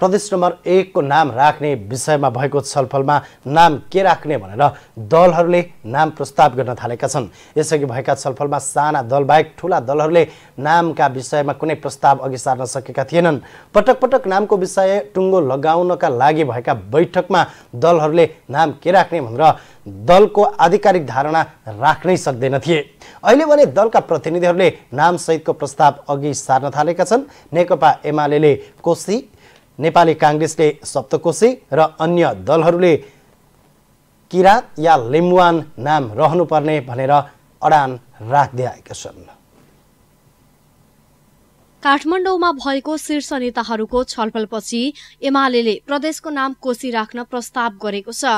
प्रदेश नम्बर एकको नाम राख्ने विषयमा भएको छलफलमा नाम के राख्ने भनेर दलहरूले नाम प्रस्ताव गर्न थालेका छन् यसअघि भएका छलफलमा साना दलबाहेक ठुला दलहरूले नामका विषयमा कुनै प्रस्ताव अघि सार्न सकेका थिएनन् पटक पटक नामको विषय टुङ्गो लगाउनका लागि भएका बैठकमा दलहरूले नाम के राख्ने भनेर दलको आधिकारिक धारणा राख्नै सक्दैन थिए अहिले भने दलका प्रतिनिधिहरूले नामसहितको प्रस्ताव अघि सार्न थालेका छन् नेकपा एमाले कोशी नेपाली काङ्ग्रेसले सप्तकोशी र अन्य दलहरूले किरात या लिम्बुवान नाम रहनुपर्ने भनेर अडान राख्दै आएका छन् काठमाडौँमा भएको शीर्ष नेताहरूको छलफलपछि एमाले प्रदेशको नाम कोशी राख्न प्रस्ताव गरेको छ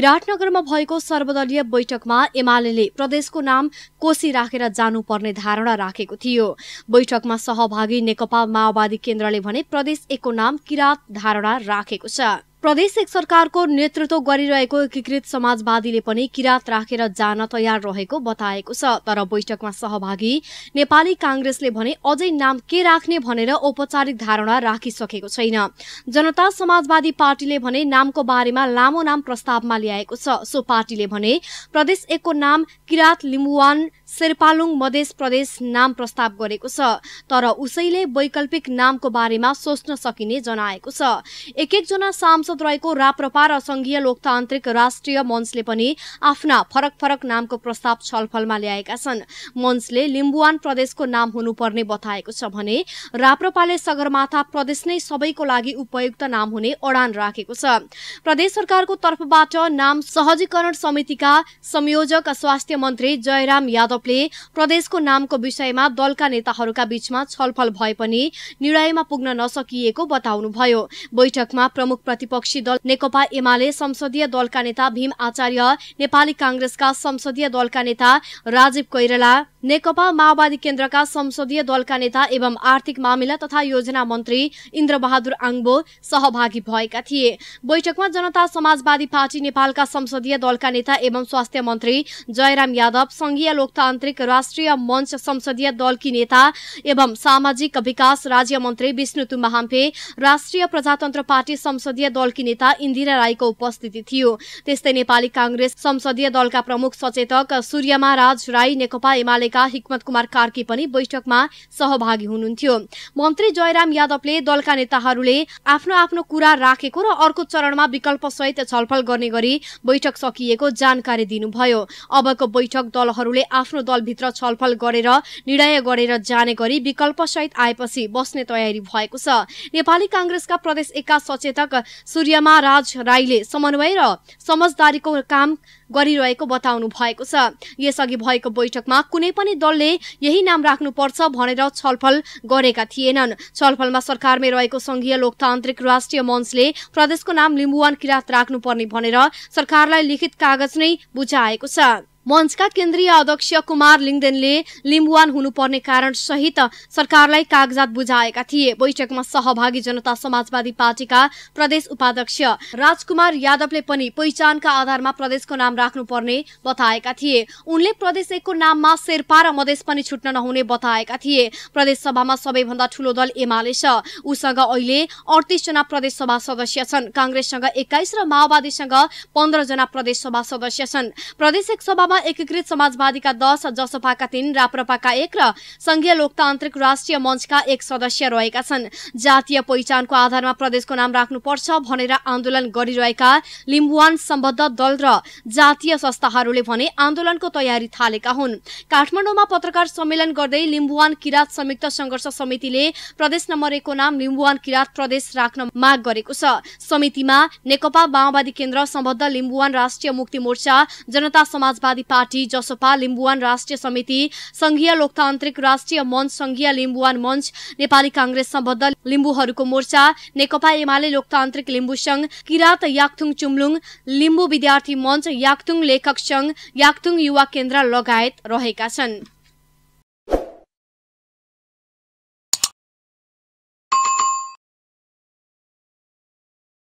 विराटनगरमा भएको सर्वदलीय बैठकमा एमाले प्रदेशको नाम कोशी राखेर जानुपर्ने धारणा राखेको थियो बैठकमा सहभागी नेकपा माओवादी केन्द्रले भने प्रदेश एकको नाम किराँत धारणा राखेको छ प्रदेश एक सरकारको नेतृत्व गरिरहेको एकीकृत समाजवादीले पनि किराँत राखेर जान तयार रहेको बताएको छ तर बैठकमा सहभागी नेपाली काँग्रेसले भने अझै नाम के राख्ने भनेर औपचारिक धारणा राखिसकेको छैन जनता समाजवादी पार्टीले भने नामको बारेमा लामो नाम प्रस्तावमा ल्याएको छ सो पार्टीले भने प्रदेश एकको नाम किराँत लिम्बुवान शेर्पालुङ मधेस प्रदेश नाम प्रस्ताव गरेको छ तर उसैले वैकल्पिक नामको बारेमा सोच्न सकिने जनाएको छ एक एकजना सांसद रहेको राप्रपा र संघीय लोकतान्त्रिक राष्ट्रिय मञ्चले पनि आफ्ना फरक फरक नामको प्रस्ताव छलफलमा ल्याएका छन् मञ्चले लिम्बुवान प्रदेशको नाम हुनुपर्ने बताएको छ भने राप्रपाले सगरमाथा प्रदेश नै सबैको लागि उपयुक्त नाम हुने अडान राखेको छ प्रदेश सरकारको तर्फबाट नाम सहजीकरण समितिका संयोजक स्वास्थ्य मन्त्री जयराम यादव यादवले प्रदेशको नामको विषयमा दलका नेताहरूका बीचमा छलफल भए पनि निर्णयमा पुग्न नसकिएको बताउनुभयो बैठकमा प्रमुख प्रतिपक्षी दल नेकपा एमाले संसदीय दलका नेता भीम आचार्य नेपाली कांग्रेसका संसदीय दलका नेता राजीव कोइराला नेकपा माओवादी केन्द्रका संसदीय दलका नेता एवं आर्थिक मामिला तथा योजना मन्त्री इन्द्रबहादुर आङबो सहभागी भएका थिए बैठकमा जनता समाजवादी पार्टी नेपालका संसदीय दलका नेता एवं स्वास्थ्य मन्त्री जयराम यादव संघीय लोकतान्त्रिक राष्ट्रिय मञ्च संसदीय दलकी नेता एवं सामाजिक विकास राज्य मन्त्री विष्णु तुम्बा हाम्फे राष्ट्रिय प्रजातन्त्र पार्टी संसदीय दलकी नेता इन्दिरा राईको उपस्थिति थियो त्यस्तै नेपाली काङ्ग्रेस संसदीय दलका प्रमुख सचेतक सूर्यमा राज राई नेकपा एमाले गरेका हिक्मत कुमार कार्की पनि बैठकमा सहभागी हुनुहुन्थ्यो मन्त्री जयराम यादवले दलका नेताहरूले आफ्नो आफ्नो कुरा राखेको र अर्को चरणमा विकल्प सहित छलफल गर्ने गरी बैठक सकिएको जानकारी दिनुभयो अबको बैठक दलहरूले आफ्नो दलभित्र छलफल गरेर निर्णय गरेर जाने गरी विकल्प सहित आएपछि बस्ने तयारी भएको छ नेपाली काङ्ग्रेसका प्रदेश एकका सचेतक सूर्यमा राज राईले समन्वय र समझदारीको काम गरिरहेको बताउनु भएको छ यसअघि भएको बैठकमा कुनै पनि दलले यही नाम राख्नुपर्छ भनेर छलफल गरेका थिएनन् छलफलमा सरकारमै रहेको संघीय लोकतान्त्रिक राष्ट्रिय मञ्चले प्रदेशको नाम लिम्बुवान किराँत राख्नुपर्ने भनेर सरकारलाई लिखित कागज नै बुझाएको छ मञ्चका केन्द्रीय अध्यक्ष कुमार लिङदेनले लिम्बुवान हुनुपर्ने कारण सहित सरकारलाई कागजात बुझाएका थिए बैठकमा सहभागी जनता समाजवादी पार्टीका प्रदेश उपाध्यक्ष राजकुमार यादवले पनि पहिचानका आधारमा प्रदेशको नाम राख्नुपर्ने बताएका थिए उनले प्रदेश एकको नाममा शेर्पा र मधेस पनि छुट्न नहुने बताएका थिए प्रदेश सभामा सबैभन्दा ठूलो दल एमाले छ उसँग अहिले अडतिसजना सभा सदस्य छन् काङ्ग्रेससँग एक्काइस र माओवादीसँग पन्ध्रजना सभा सदस्य छन् प्रदेश एक सभामा एकीकृत समाजवादीका दस जसपाका तीन राप्रपाका एक र संघीय लोकतान्त्रिक राष्ट्रिय मञ्चका एक सदस्य रहेका छन् जातीय पहिचानको आधारमा प्रदेशको नाम राख्नुपर्छ भनेर आन्दोलन गरिरहेका लिम्बुवान सम्बद्ध दल र जातीय संस्थाहरूले भने आन्दोलनको तयारी थालेका हुन् काठमाडौँमा पत्रकार सम्मेलन गर्दै लिम्बुवान किराँत संयुक्त संघर्ष समितिले प्रदेश नम्बर एकको नाम लिम्बुवान किराँत प्रदेश राख्न माग गरेको छ समितिमा नेकपा माओवादी केन्द्र सम्बद्ध लिम्बुवान राष्ट्रिय मुक्ति मोर्चा जनता समाजवादी समाजवादी पार्टी जसपा लिम्बुवान राष्ट्रिय समिति संघीय लोकतान्त्रिक राष्ट्रिय मञ्च संघीय लिम्बुवान मञ्च नेपाली काङ्ग्रेस सम्बद्ध लिम्बुहरूको मोर्चा नेकपा एमाले लोकतान्त्रिक लिम्बु संघ किरात याक्थुङ चुम्लुङ लिम्बु विद्यार्थी मञ्च याक्थुङ लेखक संघ याक्थुङ युवा केन्द्र लगायत रहेका छन्